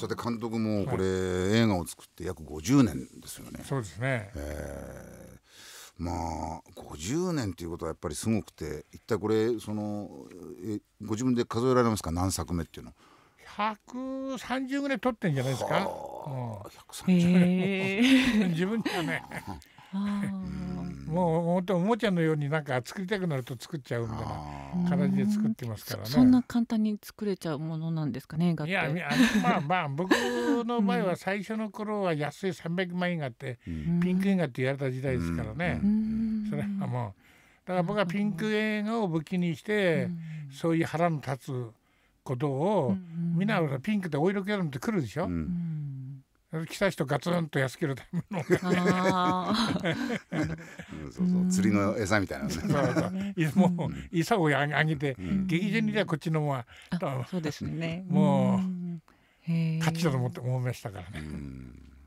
さて監督もこれ、はい、映画を作って約50年ですよね。そうですね、えーまあ50年ということはやっぱりすごくて一体これそのえご自分で数えられますか何作目っていうの130ぐらい撮ってんじゃないですか。130ぐらい、自分ではね。うん もうおもちゃのようになんか作りたくなると作っちゃうみたいな形で作ってますからねそんな簡単に作れちゃうものなんですかねいやまあまあ 僕の前は最初の頃は安い300万円があって、うん、ピンク映画って言われた時代ですからね、うん、それはもうだから僕はピンク映画を武器にして、うん、そういう腹の立つことを、みんなピンクでお色気なのってくるでしょ、うん来た人ガツンと安けるためのそうそう釣りの餌みたいな、ね、そうもう餌をあげて、劇場にではこっちのまは。そうですね もう勝ちだと思って思いましたからね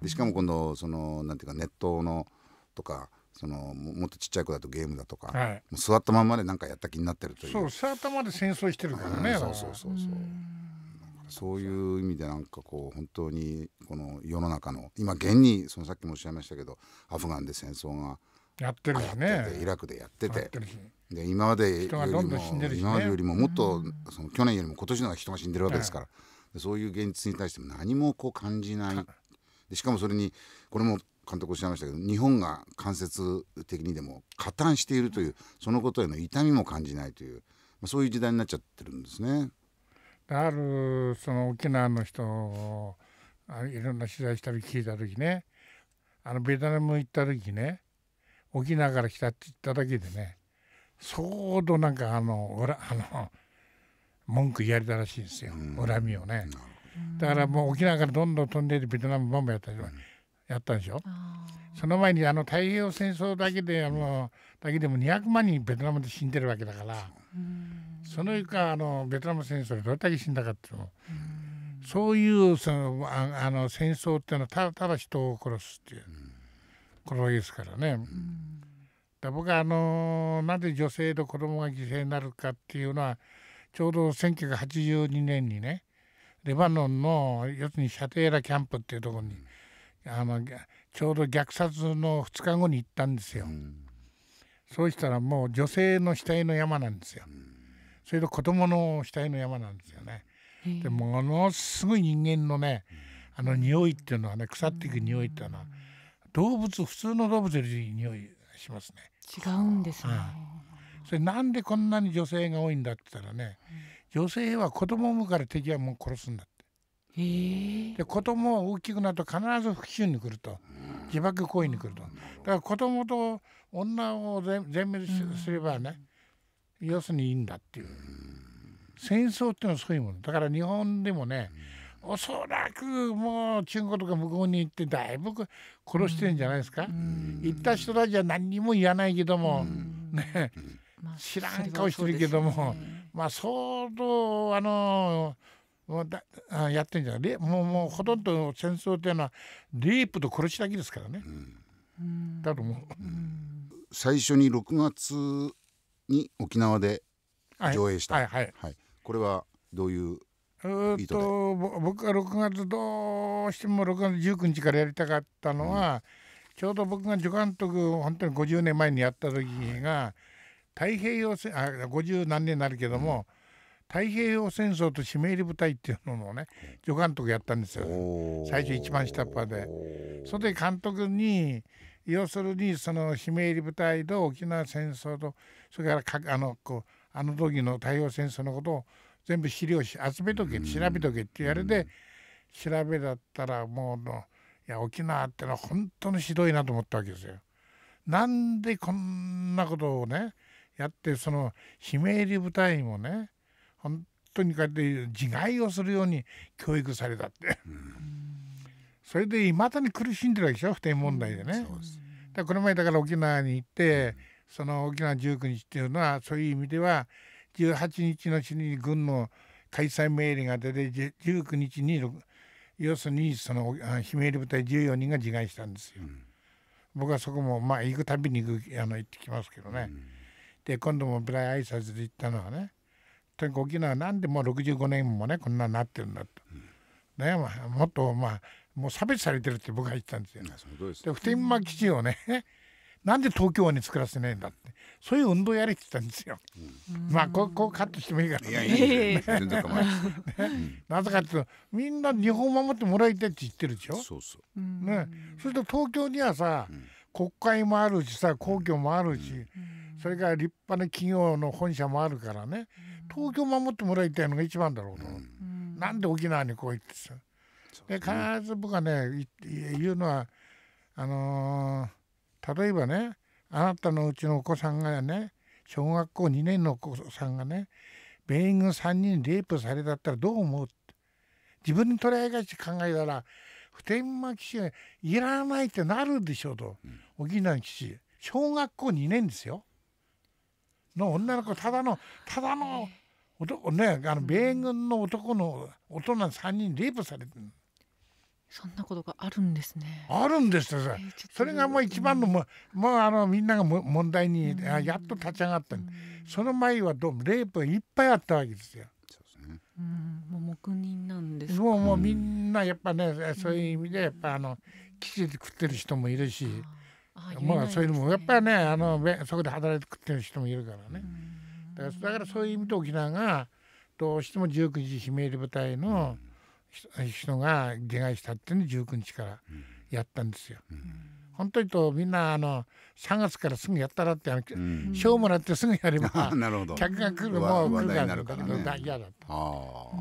でしかも今度そのなんていうかネットのとかそのもっとちっちゃい子だとゲームだとか、座ったままで何かやった気になってるというそう座ったままで戦争してるからねそうそうそうそうそういう意味でなんかこう本当にこの世の中の今現にそのさっきもおっしゃいましたけどアフガンで戦争がやってるよねイラクでやっててで今までよりも今までよりももっとその去年よりも今年の方が人が死んでるわけですから、そういう現実に対しても何もこう感じないでしかもそれにこれも監督おっしゃいましたけど日本が間接的にでも加担しているというそのことへの痛みも感じないという、まあ、そういう時代になっちゃってるんですね。あるその沖縄の人をいろんな取材したり聞いた時ねあのベトナム行った時ね沖縄から来たって言っただけでね相当なんかあのあの文句やれたらしいんですよ、恨みをね。だからもう沖縄からどんどん飛んでいてベトナムバンバンやったうん、やったんでしょ。その前にあの太平洋戦争だけであのだけでも200万人ベトナムで死んでるわけだから、うん、その以下あのベトナム戦争でどれだけ死んだかっていうのそういうそのああの戦争っていうのはただただ人を殺すっていう、これですからね。だ僕はあのなぜ女性と子供が犠牲になるかっていうのはちょうど1982年にねレバノンの要するにシャテーラキャンプっていうところに、あのちょうど虐殺の2日後に行ったんですよ。そうしたらもう女性の死体の山なんですよ。それと子供の死体の山なんですよね。でものすごい人間のねあの匂いっていうのはね腐っていく匂いっていうのは動物普通の動物より匂いしますね。違うんですね。うん、それなんでこんなに女性が多いんだって言ったらね、女性は子供を産むから敵はもう殺すんだって。で子供は大きくなると必ず復讐に来ると自爆行為に来るとだから子供と女を全滅すればね、うん要するにいいんだっていう戦争っていうのはそういうものだから日本でもねおそらくもう中国とか向こうに行ってだいぶ殺してるんじゃないですか行った人たちは何にも言わないけどもね知らん顔してるけどもまあ相当あのもうだやってんじゃないもうもうほとんど戦争っていうのはレイプと殺しだけですからね。だと思う。最初に6月に沖縄で上映した、はいはい、はい、これはどういう意図で僕が6月どうしても6月19日からやりたかったのは、うん、ちょうど僕が助監督本当に50年前にやった時が、はい、太平洋戦あ50何年になるけども、うん太平洋戦争と締め入り部隊っていうのをね助監督やったんですよ最初一番下っ端でそれで監督に要するにその姫入り部隊と沖縄戦争とそれからかあのこうあの時の太陽戦争のことを全部資料集めとけ調べとけって言われて調べだったらもうのいや沖縄ってのは本当にひどいなと思ったわけですよ。なんでこんなことをねやってその姫入り部隊もね本当にこうやって自害をするように教育されたって。それでいまだに苦しんでるでしょ普天問題でね。だこの前だから沖縄に行って、その沖縄19日っていうのはそういう意味では18日のうちに軍の開催命令が出て19日に要するにその非命令部隊14人が自害したんですよ。うん、僕はそこもまあ行くたびに行くあの行ってきますけどね。うん、で今度も舞台挨拶で行ったのはねとにかく沖縄なんでもう65年もねこんなになってるんだと。うん、ねもっとまあもう差別されてるって僕は言ったんですよ。で普天間基地をね なんで東京湾に作らせねえんだってそういう運動やれって言ったんですよ。うん、まあここうカットしてもいいから、なぜかっていうとみんな日本を守ってもらいたいって言ってるでしょ。そうそう。ね、それと東京にはさ、うん、国会もあるしさ皇居もあるし、うん、それから立派な企業の本社もあるからね東京を守ってもらいたいのが一番だろうと、うん、なんで沖縄にこう言ってさ。で必ず僕はね言うのはあのー、例えばねあなたのうちのお子さんがね小学校2年のお子さんがね米軍3人レイプされたったらどう思う自分に取合いがち考えたら普天間基地がいらないってなるでしょうと、うん、沖縄基地小学校2年ですよの女の子ただのただの男ねあの米軍の男の大人3人レイプされてる。そんなことがあるんですね。あるんですよ。それがもう一番のも、うん、もうあのみんながも問題に、うん、やっと立ち上がった、うん、その前はどうレイプがいっぱいあったわけですよ。そうですね、うん、もう黙認なんですもうもうみんなやっぱねそういう意味でやっぱあのきちで食ってる人もいるし、まあ、そういうのもやっぱりねあのそこで働いて食ってる人もいるからね。だからだからそういう意味で沖縄がどうしても19時悲鳴入り部隊の、うん人が下害したっていうの19日からやったんですよ。うん、本当にとみんなあの3月からすぐやったらってあの、賞、うん、もらってすぐやれば 客が来るもう来るからから、ね、嫌だと。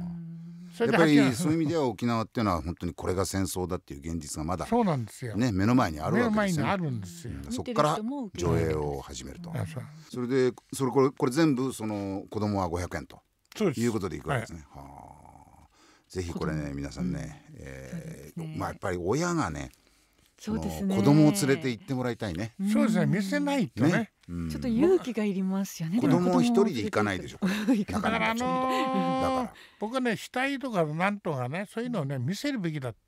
やっぱりそういう意味では沖縄っていうのは本当にこれが戦争だっていう現実がまだそうなんですよ、ね、目の前にあるわけですよ、ね、目の前にあるんですよ、うん、そこから上映を始めると、うそれでそれこれこれ全部その子供は500円とそういうことでいくわけですね。はい、はあぜひこれね皆さんね,、えー、ね、まあやっぱり親がねそうですね子供を連れて行ってもらいたいね、うん、そうですね見せないとね、ね、ちょっと勇気がいりますよね、まあ、子供一人で行かないでしょ だからあのー、だから僕はね死体とかなんとかねそういうのをね見せるべきだって、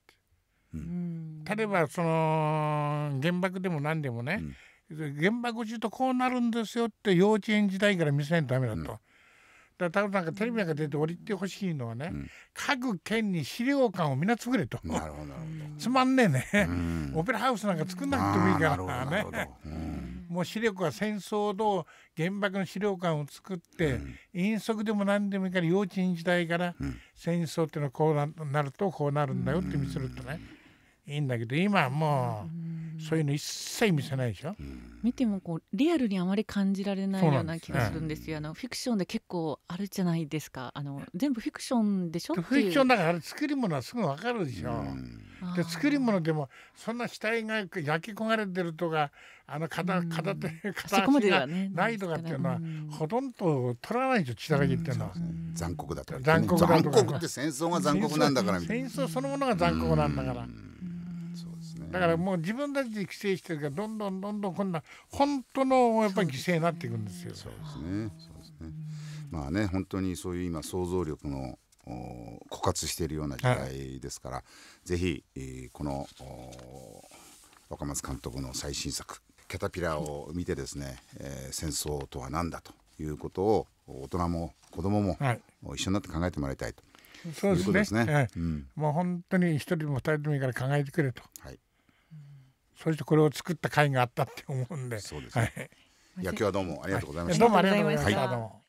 うん、例えばその原爆でも何でもね、うん、原爆中とこうなるんですよって幼稚園時代から見せないとダメだと。だからなんかテレビなんか出て降りてほしいのはね、うん、各県に資料館をみんな作れとつまんねえね、うん、オペラハウスなんか作んなくてもいいからね、うん、もう資料館は戦争の原爆の資料館を作って、遠足でも何でもいいから幼稚園時代から戦争っていうのはこうなるとこうなるんだよって見せるとね、いいんだけど今はもう。そういうの一切見せないでしょ、う見てもこうリアルにあまり感じられないような気がするんですよ、ね、あのフィクションで結構あるじゃないですかあの全部フィクションでしょフィクションだから作り物はすぐわかるでしょ、うで作り物でもそんな死体が焼き焦がれてるとかあの片片手片足がないとかっていうのは、ほとんど取らないでしょ血だらけっていうのは、残酷だと残酷だとか残酷って戦争が残酷なんだから戦争そのものが残酷なんだから、だからもう自分たちで規制してるからどんどんどんどんこんな本当のやっぱり犠牲になっていくんですよ。そうですね。そうですね。まあね本当にそういう今想像力の枯渇しているような時代ですから、はい、ぜひ、この若松監督の最新作「キャタピラー」を見てですね、えー、戦争とは何だということを大人も子供も一緒になって考えてもらいたいと。はいそうですね。もう本当に一人も二人でもいいから考えてくれと。はい。そしてこれを作った甲斐があったって思うんでそうです、ね、はい、野球はどうもありがとうございました、どうもありがとうございました、